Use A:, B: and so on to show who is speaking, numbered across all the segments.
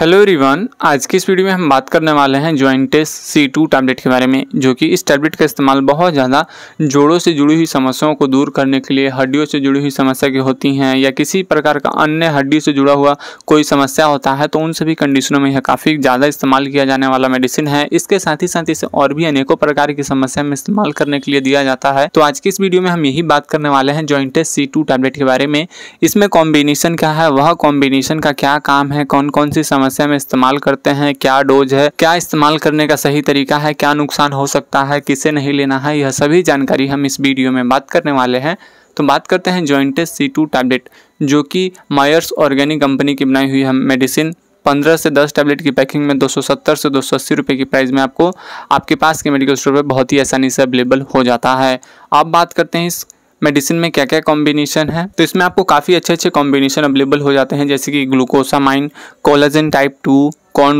A: hello रिवान आज की इस वीडियो में हम बात करने वाले हैं जॉइंटेस सी टू टैबलेट के बारे में जो कि इस टैबलेट का इस्तेमाल बहुत ज़्यादा जोड़ों से जुड़ी हुई समस्याओं को दूर करने के लिए हड्डियों से जुड़ी हुई समस्या की होती हैं या किसी प्रकार का अन्य हड्डी से जुड़ा हुआ कोई समस्या होता है तो उन सभी कंडीशनों में यह काफ़ी ज़्यादा इस्तेमाल किया जाने वाला मेडिसिन है इसके साथ ही साथ इसे और भी अनेकों प्रकार की समस्या में इस्तेमाल करने के लिए दिया जाता है तो आज की इस वीडियो में हम यही बात करने वाले हैं जॉइंटेस सी टू टैबलेट के बारे में इसमें कॉम्बिनेशन क्या है वह कॉम्बिनेशन का क्या काम है कौन कौन सी समस्या समस्या में इस्तेमाल करते हैं क्या डोज है क्या इस्तेमाल करने का सही तरीका है क्या नुकसान हो सकता है किसे नहीं लेना है यह सभी जानकारी हम इस वीडियो में बात करने वाले हैं तो बात करते हैं जॉइंटेस सी टू टैबलेट जो कि मायर्स ऑर्गेनिक कंपनी की बनाई हुई है मेडिसिन पंद्रह से दस टैबलेट की पैकिंग में 270 से 280 रुपए की प्राइस में आपको आपके पास के मेडिकल स्टोर पर बहुत ही आसानी से अवेलेबल हो जाता है अब बात करते हैं इस मेडिसिन में क्या क्या कॉम्बिनेशन है तो इसमें आपको काफ़ी अच्छे अच्छे कॉम्बिनेशन अवेलेबल हो जाते हैं जैसे कि glucosamine collagen type two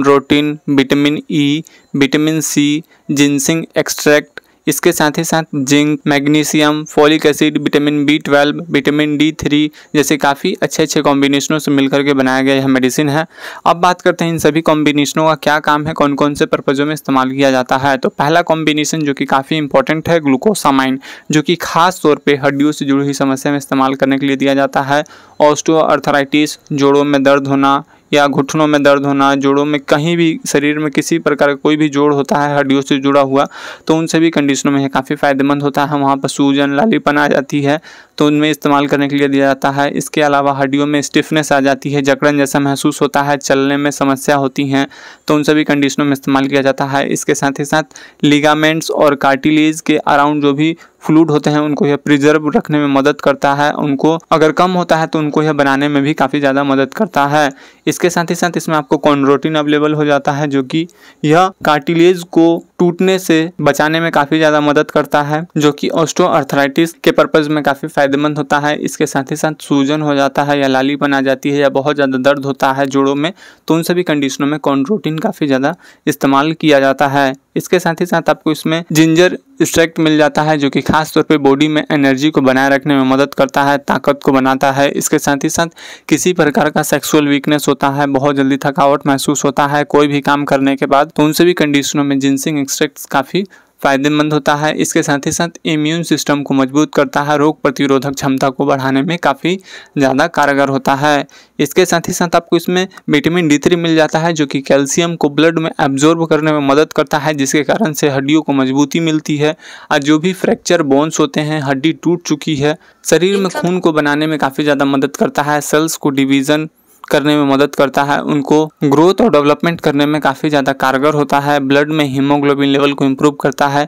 A: protein vitamin E vitamin C ginseng extract इसके साथ ही साथ zinc magnesium folic acid vitamin B twelve vitamin D three जैसे काफ़ी अच्छे अच्छे कॉम्बिनेशनों से मिलकर के बनाया गया यह मेडिसिन है अब बात करते हैं इन सभी कॉम्बिनेशनों का क्या काम है कौन कौन से पर्पज़ों में इस्तेमाल किया जाता है तो पहला कॉम्बिनेशन जो कि काफ़ी इंपॉर्टेंट है ग्लूकोसामाइन जो कि खास तौर पर हड्डियों से जुड़ी हुई समस्या में इस्तेमाल करने के लिए दिया जाता है ऑस्टो अर्थराइटिस जोड़ों में दर्द होना या घुटनों में दर्द होना जोड़ों में कहीं भी शरीर में किसी प्रकार का कोई भी जोड़ होता है हड्डियों से जुड़ा हुआ तो उन सभी कंडीशनों में यह काफ़ी फ़ायदेमंद होता है वहाँ पर सूजन लालीपन आ जाती है तो उनमें इस्तेमाल करने के लिए दिया जाता है इसके अलावा हड्डियों में स्टिफनेस आ जाती है जकड़न जैसा महसूस होता है चलने में समस्या होती हैं तो उन सभी कंडीशनों में इस्तेमाल किया जाता है इसके साथ ही साथ लिगामेंट्स और कार्टिलेज के अराउंड जो भी फ्लूड होते हैं उनको यह प्रिजर्व रखने में मदद करता है उनको अगर कम होता है तो उनको यह बनाने में भी काफ़ी ज़्यादा मदद करता है इसके साथ ही साथ इसमें आपको कॉन्ड्रोटिन अवेलेबल हो जाता है जो कि यह कार्टिलेज को टूटने से बचाने में काफ़ी ज़्यादा मदद करता है जो कि ऑस्टोआर्थराइटिस के पर्पज़ में काफ़ी फायदेमंद होता है इसके साथ ही साथ सूजन हो जाता है या लाली बना जाती है या बहुत ज़्यादा दर्द होता है जोड़ों में तो उन सभी कंडीशनों में कॉन्ट्रोटीन काफ़ी ज़्यादा इस्तेमाल किया जाता है इसके साथ ही साथ आपको इसमें जिंजर स्ट्रेक्ट मिल जाता है जो कि खास तौर पे बॉडी में एनर्जी को बनाए रखने में मदद करता है ताकत को बनाता है इसके साथ ही साथ किसी प्रकार का सेक्सुअल वीकनेस होता है बहुत जल्दी थकावट महसूस होता है कोई भी काम करने के बाद तो उन सभी कंडीशनों में जिनसिंग एक्सट्रैक्ट काफ़ी फायदेमंद होता है इसके साथ ही साथ इम्यून सिस्टम को मजबूत करता है रोग प्रतिरोधक क्षमता को बढ़ाने में काफ़ी ज़्यादा कारगर होता है इसके साथ ही साथ आपको इसमें विटामिन डी थ्री मिल जाता है जो कि कैल्शियम को ब्लड में एब्जॉर्ब करने में मदद करता है जिसके कारण से हड्डियों को मजबूती मिलती है और जो भी फ्रैक्चर बोन्स होते हैं हड्डी टूट चुकी है शरीर में खून को बनाने में काफ़ी ज़्यादा मदद करता है सेल्स को डिवीज़न करने में मदद करता है उनको ग्रोथ और डेवलपमेंट करने में काफ़ी ज़्यादा कारगर होता है ब्लड में हीमोग्लोबिन लेवल को इम्प्रूव करता है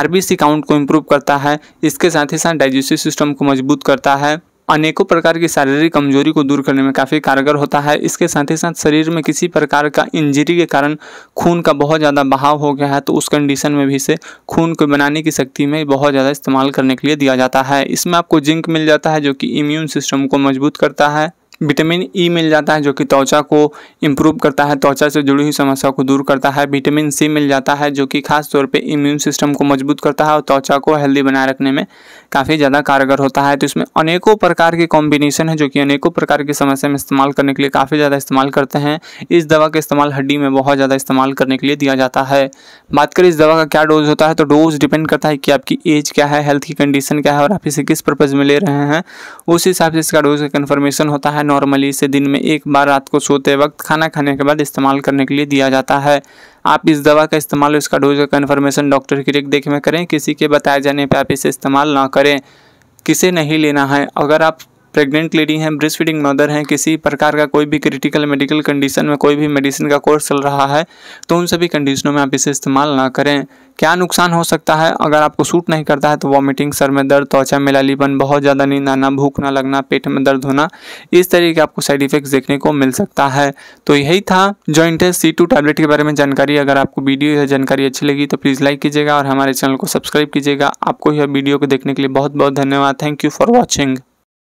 A: आरबीसी काउंट को इम्प्रूव करता है इसके साथ ही साथ डाइजेस्टिव सिस्टम को मजबूत करता है अनेकों प्रकार की शारीरिक कमजोरी को दूर करने में काफ़ी कारगर होता है इसके साथ ही साथ शरीर में किसी प्रकार का इंजरी के कारण खून का बहुत ज़्यादा बहाव हो गया है तो उस कंडीशन में भी इसे खून को बनाने की शक्ति में बहुत ज़्यादा इस्तेमाल करने के लिए दिया जाता है इसमें आपको जिंक मिल जाता है जो कि इम्यून सिस्टम को मजबूत करता है विटामिन ई e मिल जाता है जो कि त्वचा को इम्प्रूव करता है त्वचा से जुड़ी हुई समस्या को दूर करता है विटामिन सी मिल जाता है जो कि खास तौर पे इम्यून सिस्टम को मजबूत करता है और त्वचा को हेल्दी बनाए रखने में काफ़ी ज़्यादा कारगर होता है तो इसमें अनेकों प्रकार के कॉम्बिनेशन है जो कि अनेकों प्रकार की समस्या में इस्तेमाल करने के लिए काफ़ी ज़्यादा इस्तेमाल करते हैं इस दवा का इस्तेमाल हड्डी में बहुत ज़्यादा इस्तेमाल करने के लिए दिया जाता है बात करें इस दवा का क्या डोज होता है तो डोज डिपेंड करता है कि आपकी एज क्या है हेल्थ की कंडीशन क्या है और आप इसे किस पर्पज़ में ले रहे हैं उस हिसाब से इसका डोज का कन्फर्मेशन होता है नॉर्मली इसे दिन में एक बार रात को सोते वक्त खाना खाने के बाद इस्तेमाल करने के लिए दिया जाता है आप इस दवा का इस्तेमाल और इसका डोज का कन्फर्मेशन डॉक्टर की देख में करें किसी के बताए जाने पर आप इसे इस्तेमाल ना करें किसे नहीं लेना है अगर आप प्रेग्नेंट लेडी हैं ब्रेस्ट फीडिंग मदर हैं किसी प्रकार का कोई भी क्रिटिकल मेडिकल कंडीशन में कोई भी मेडिसिन का कोर्स चल रहा है तो उन सभी कंडीशनों में आप इसे इस्तेमाल ना करें क्या नुकसान हो सकता है अगर आपको सूट नहीं करता है तो वॉमिटिंग सर में दर्द त्वचा में लालीपन बहुत ज़्यादा नींद आना भूख ना लगना पेट में दर्द होना इस तरीके के आपको साइड इफेक्ट्स देखने को मिल सकता है तो यही था जॉइंटेस सी टू टैबलेट के बारे में जानकारी अगर आपको वीडियो यह जानकारी अच्छी लगी तो प्लीज़ लाइक कीजिएगा और हमारे चैनल को सब्सक्राइब कीजिएगा आपको यह वीडियो को देखने के लिए बहुत बहुत धन्यवाद थैंक यू फॉर वॉचिंग